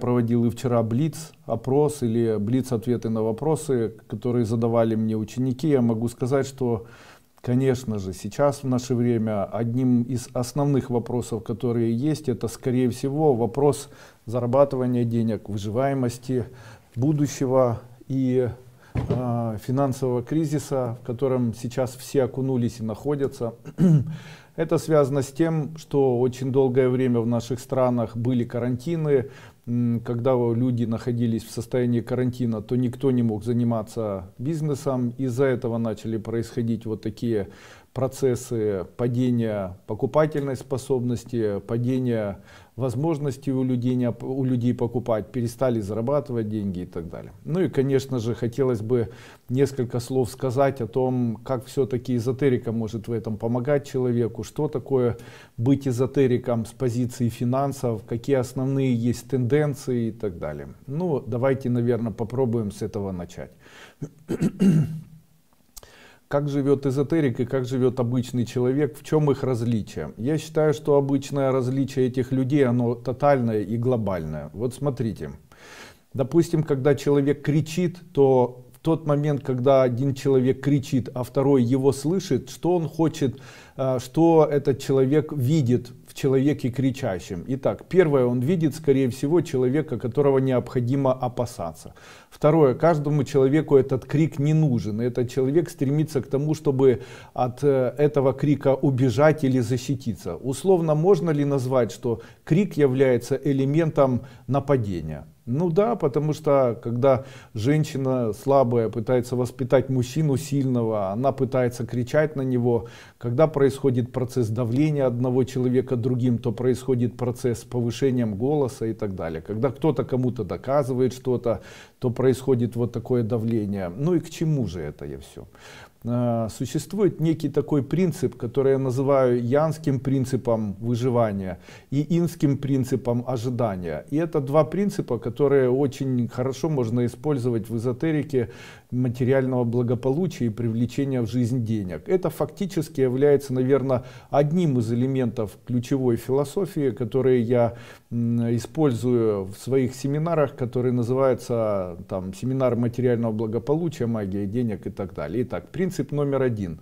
проводил и вчера блиц опрос или блиц ответы на вопросы, которые задавали мне ученики. Я могу сказать, что, конечно же, сейчас в наше время одним из основных вопросов, которые есть, это, скорее всего, вопрос зарабатывания денег, выживаемости будущего и э, финансового кризиса, в котором сейчас все окунулись и находятся. Это связано с тем, что очень долгое время в наших странах были карантины, когда люди находились в состоянии карантина, то никто не мог заниматься бизнесом. Из-за этого начали происходить вот такие процессы падения покупательной способности, падения возможности у людей, у людей покупать, перестали зарабатывать деньги и так далее. Ну и, конечно же, хотелось бы несколько слов сказать о том, как все-таки эзотерика может в этом помогать человеку, что такое быть эзотериком с позиции финансов, какие основные есть тенденции тенденции и так далее. Ну, давайте, наверное, попробуем с этого начать. Как живет эзотерик и как живет обычный человек, в чем их различие? Я считаю, что обычное различие этих людей, оно тотальное и глобальное. Вот смотрите, допустим, когда человек кричит, то в тот момент, когда один человек кричит, а второй его слышит, что он хочет, э, что этот человек видит человеке кричащем. Итак, первое, он видит, скорее всего, человека, которого необходимо опасаться. Второе, каждому человеку этот крик не нужен. Этот человек стремится к тому, чтобы от э, этого крика убежать или защититься. Условно, можно ли назвать, что крик является элементом нападения? Ну да, потому что когда женщина слабая пытается воспитать мужчину сильного, она пытается кричать на него. Когда происходит процесс давления одного человека другим, то происходит процесс повышением голоса и так далее. Когда кто-то кому-то доказывает что-то, то происходит вот такое давление. Ну и к чему же это я все? Э, существует некий такой принцип, который я называю янским принципом выживания и инским принципом ожидания. И это два принципа, которые очень хорошо можно использовать в эзотерике материального благополучия и привлечения в жизнь денег. Это фактически является, наверное, одним из элементов ключевой философии, которые я использую в своих семинарах, которые называются там, семинар материального благополучия, магия денег и так далее. Итак, принцип принцип номер один.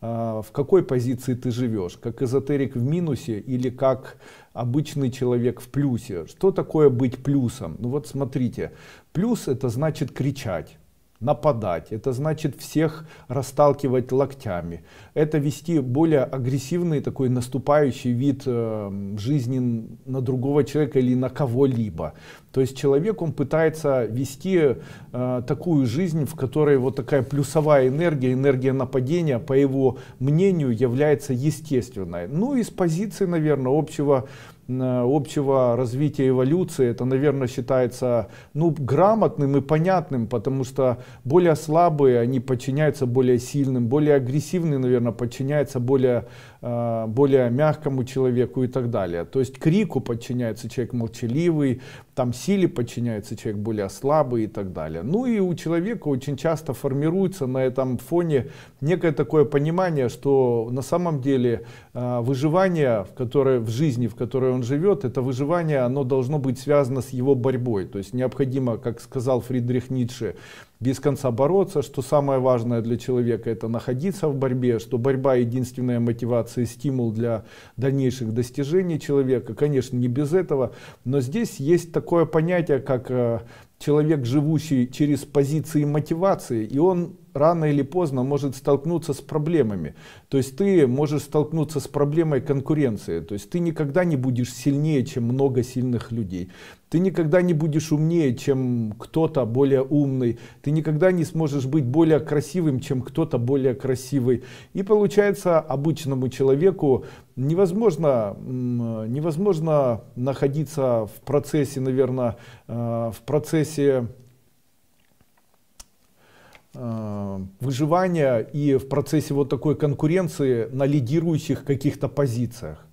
А, в какой позиции ты живешь? Как эзотерик в минусе или как обычный человек в плюсе? Что такое быть плюсом? Ну вот смотрите, плюс это значит кричать нападать это значит всех расталкивать локтями это вести более агрессивный такой наступающий вид э, жизни на другого человека или на кого-либо то есть человек, он пытается вести э, такую жизнь, в которой вот такая плюсовая энергия, энергия нападения, по его мнению, является естественной. Ну и с позиции, наверное, общего э, общего развития эволюции это наверное считается ну грамотным и понятным потому что более слабые они подчиняются более сильным более агрессивные наверное подчиняются более Э, более мягкому человеку и так далее. То есть крику подчиняется человек молчаливый, там силе подчиняется человек более слабый и так далее. Ну и у человека очень часто формируется на этом фоне некое такое понимание, что на самом деле э, выживание, в которое в жизни, в которой он живет, это выживание, оно должно быть связано с его борьбой. То есть необходимо, как сказал Фридрих Ницше, без конца бороться, что самое важное для человека это находиться в борьбе, что борьба единственная мотивация и стимул для дальнейших достижений человека. Конечно, не без этого, но здесь есть такое понятие, как э, человек, живущий через позиции мотивации, и он рано или поздно может столкнуться с проблемами. То есть ты можешь столкнуться с проблемой конкуренции. То есть ты никогда не будешь сильнее, чем много сильных людей. Ты никогда не будешь умнее, чем кто-то более умный. Ты никогда не сможешь быть более красивым, чем кто-то более красивый. И получается обычному человеку невозможно, невозможно находиться в процессе, наверное, э, в процессе э, выживания и в процессе вот такой конкуренции на лидирующих каких-то позициях.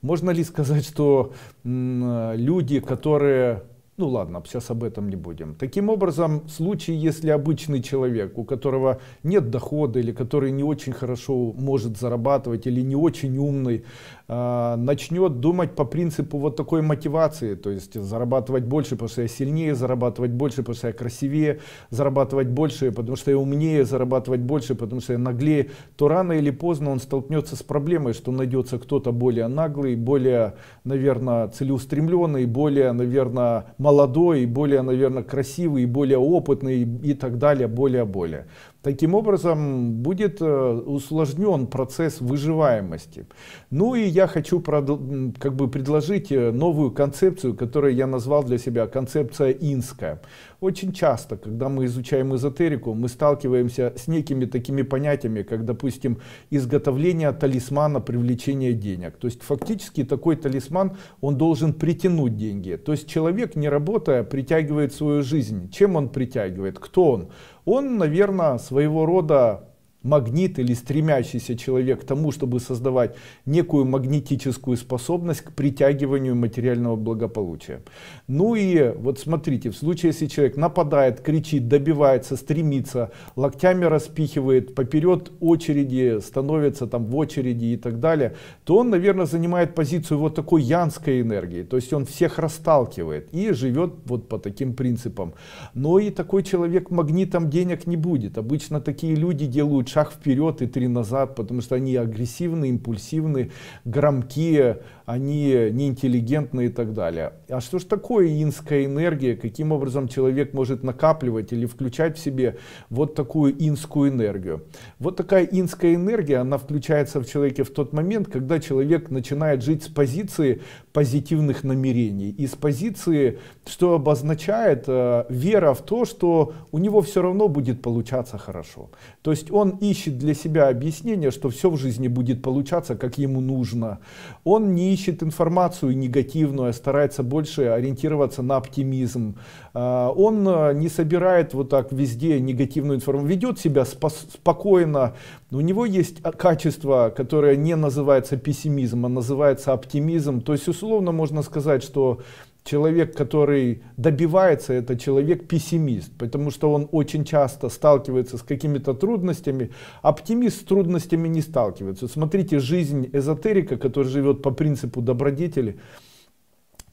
Можно ли сказать, что люди, которые ну ладно, сейчас об этом не будем. Таким образом, в случае, если обычный человек, у которого нет дохода или который не очень хорошо может зарабатывать или не очень умный, э, начнет думать по принципу вот такой мотивации, то есть зарабатывать больше, потому что я сильнее, зарабатывать больше, потому что я красивее, зарабатывать больше, потому что я умнее, зарабатывать больше, потому что я наглее, то рано или поздно он столкнется с проблемой, что найдется кто-то более наглый, более, наверное, целеустремленный, более, наверное, молодой, и более, наверное, красивый, и более опытный и так далее, более-более. Таким образом, будет э, усложнен процесс выживаемости. Ну и я хочу как бы предложить э, новую концепцию, которую я назвал для себя концепция инская. Очень часто, когда мы изучаем эзотерику, мы сталкиваемся с некими такими понятиями, как, допустим, изготовление талисмана привлечения денег. То есть фактически такой талисман, он должен притянуть деньги. То есть человек, не работая, притягивает свою жизнь. Чем он притягивает? Кто он? он, наверное, своего рода магнит или стремящийся человек к тому, чтобы создавать некую магнетическую способность к притягиванию материального благополучия. Ну и вот смотрите, в случае, если человек нападает, кричит, добивается, стремится, локтями распихивает, поперед очереди, становится там в очереди и так далее, то он, наверное, занимает позицию вот такой янской энергии, то есть он всех расталкивает и живет вот по таким принципам. Но и такой человек магнитом денег не будет. Обычно такие люди делают шаг вперед и три назад, потому что они агрессивны, импульсивны, громкие, они неинтеллигентны и так далее. А что же такое инская энергия? Каким образом человек может накапливать или включать в себе вот такую инскую энергию? Вот такая инская энергия, она включается в человеке в тот момент, когда человек начинает жить с позиции позитивных намерений. И с позиции, что обозначает э, вера в то, что у него все равно будет получаться хорошо. То есть он ищет для себя объяснение, что все в жизни будет получаться, как ему нужно. Он не ищет ищет информацию негативную, а старается больше ориентироваться на оптимизм. А, он э, не собирает вот так везде негативную информацию, ведет себя спокойно. У него есть а, качество, которое не называется пессимизм, а называется оптимизм. То есть условно можно сказать, что человек, который добивается, это человек-пессимист, потому что он очень часто сталкивается с какими-то трудностями. Оптимист с трудностями не сталкивается. Смотрите, жизнь эзотерика, который живет по принципу добродетели,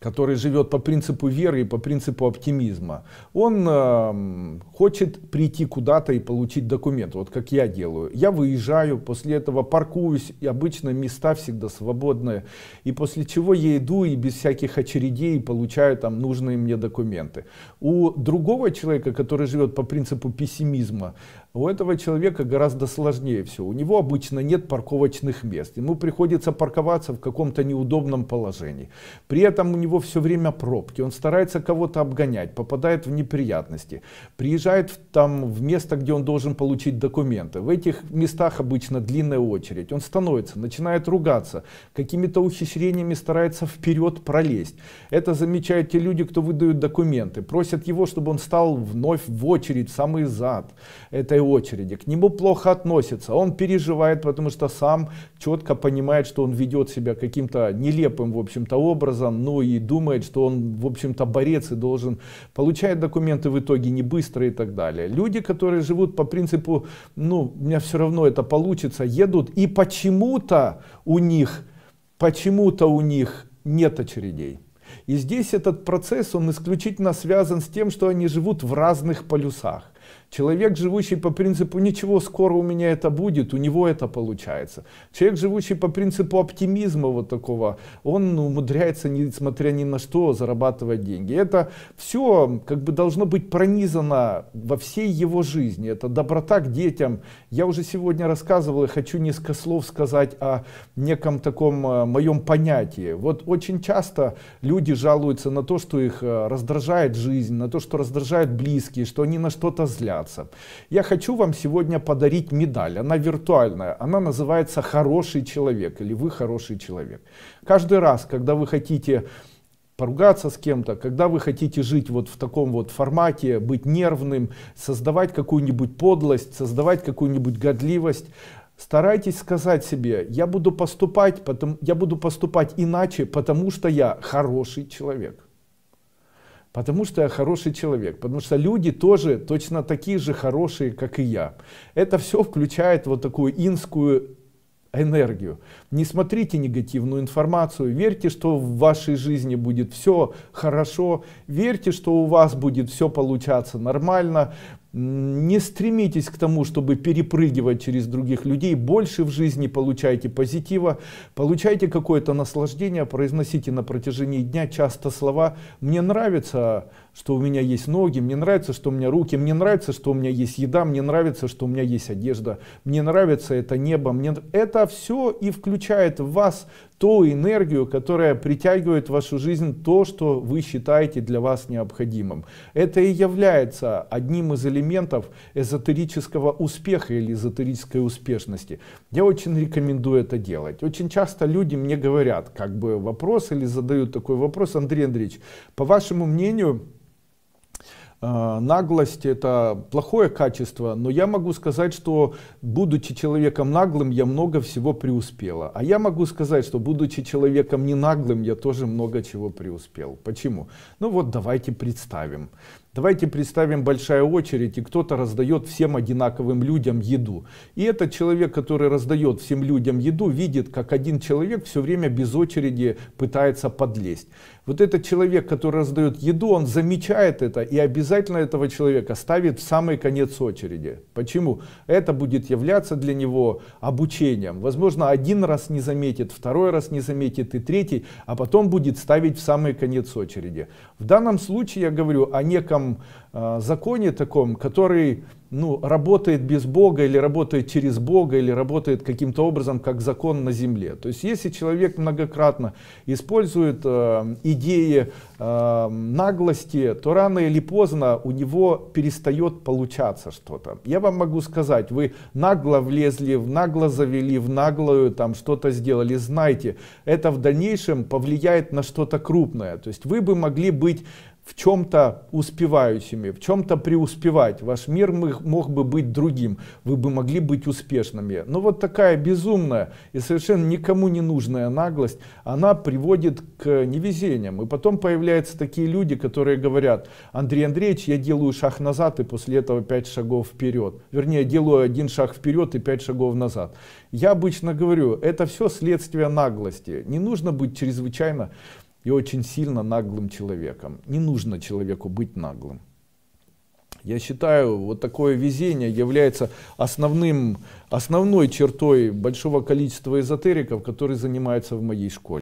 который живет по принципу веры и по принципу оптимизма, он э, хочет прийти куда-то и получить документ, вот как я делаю. Я выезжаю, после этого паркуюсь, и обычно места всегда свободные, и после чего я иду и без всяких очередей получаю там нужные мне документы. У другого человека, который живет по принципу пессимизма, у этого человека гораздо сложнее все. У него обычно нет парковочных мест. Ему приходится парковаться в каком-то неудобном положении. При этом у него все время пробки. Он старается кого-то обгонять, попадает в неприятности. Приезжает в, там в место, где он должен получить документы. В этих местах обычно длинная очередь. Он становится, начинает ругаться. Какими-то ухищрениями старается вперед пролезть. Это замечают те люди, кто выдают документы. Просят его, чтобы он стал вновь в очередь, в самый зад. Это очереди, к нему плохо относится он переживает, потому что сам четко понимает, что он ведет себя каким-то нелепым, в общем-то, образом, ну и думает, что он, в общем-то, борец и должен получать документы в итоге не быстро и так далее. Люди, которые живут по принципу, ну, у меня все равно это получится, едут, и почему-то у них, почему-то у них нет очередей. И здесь этот процесс, он исключительно связан с тем, что они живут в разных полюсах. Человек, живущий по принципу «ничего, скоро у меня это будет», у него это получается. Человек, живущий по принципу оптимизма вот такого, он умудряется, несмотря ни на что, зарабатывать деньги. Это все как бы должно быть пронизано во всей его жизни. Это доброта к детям. Я уже сегодня рассказывал и хочу несколько слов сказать о неком таком э, моем понятии. Вот очень часто люди жалуются на то, что их э, раздражает жизнь, на то, что раздражают близкие, что они на что-то разозлятся. Я хочу вам сегодня подарить медаль. Она виртуальная. Она называется «Хороший человек» или «Вы хороший человек». Каждый раз, когда вы хотите поругаться с кем-то, когда вы хотите жить вот в таком вот формате, быть нервным, создавать какую-нибудь подлость, создавать какую-нибудь годливость, старайтесь сказать себе, я буду поступать, потом, я буду поступать иначе, потому что я хороший человек. Потому что я хороший человек, потому что люди тоже точно такие же хорошие, как и я. Это все включает вот такую инскую энергию. Не смотрите негативную информацию, верьте, что в вашей жизни будет все хорошо, верьте, что у вас будет все получаться нормально, не стремитесь к тому, чтобы перепрыгивать через других людей, больше в жизни получайте позитива, получайте какое-то наслаждение, произносите на протяжении дня часто слова «мне нравится, что у меня есть ноги, мне нравится, что у меня руки, мне нравится, что у меня есть еда, мне нравится, что у меня есть одежда, мне нравится это небо, мне...» это все и включает в вас ту энергию, которая притягивает в вашу жизнь то, что вы считаете для вас необходимым. Это и является одним из элементов эзотерического успеха или эзотерической успешности. Я очень рекомендую это делать. Очень часто люди мне говорят, как бы вопрос или задают такой вопрос, Андрей Андреевич, по вашему мнению, а, наглость это плохое качество, но я могу сказать, что будучи человеком наглым, я много всего преуспела. А я могу сказать, что будучи человеком не наглым, я тоже много чего преуспел. Почему? Ну вот давайте представим. Давайте представим большая очередь, и кто-то раздает всем одинаковым людям еду. И этот человек, который раздает всем людям еду, видит, как один человек все время без очереди пытается подлезть. Вот этот человек, который раздает еду, он замечает это и обязательно этого человека ставит в самый конец очереди. Почему? Это будет являться для него обучением. Возможно, один раз не заметит, второй раз не заметит и третий, а потом будет ставить в самый конец очереди. В данном случае я говорю о неком этом а, законе таком, который ну, работает без Бога или работает через Бога или работает каким-то образом как закон на земле. То есть если человек многократно использует э, идеи э, наглости, то рано или поздно у него перестает получаться что-то. Я вам могу сказать, вы нагло влезли, в нагло завели, в наглую там что-то сделали, знайте, это в дальнейшем повлияет на что-то крупное. То есть вы бы могли быть в чем-то успевающими, в чем-то преуспевать. Ваш мир мог бы быть другим, вы бы могли быть успешными. Но вот такая безумная и совершенно никому не нужная наглость, она приводит к невезениям. И потом появляются такие люди, которые говорят, Андрей Андреевич, я делаю шаг назад и после этого пять шагов вперед. Вернее, делаю один шаг вперед и пять шагов назад. Я обычно говорю, это все следствие наглости. Не нужно быть чрезвычайно и очень сильно наглым человеком. Не нужно человеку быть наглым. Я считаю, вот такое везение является основным, основной чертой большого количества эзотериков, которые занимаются в моей школе.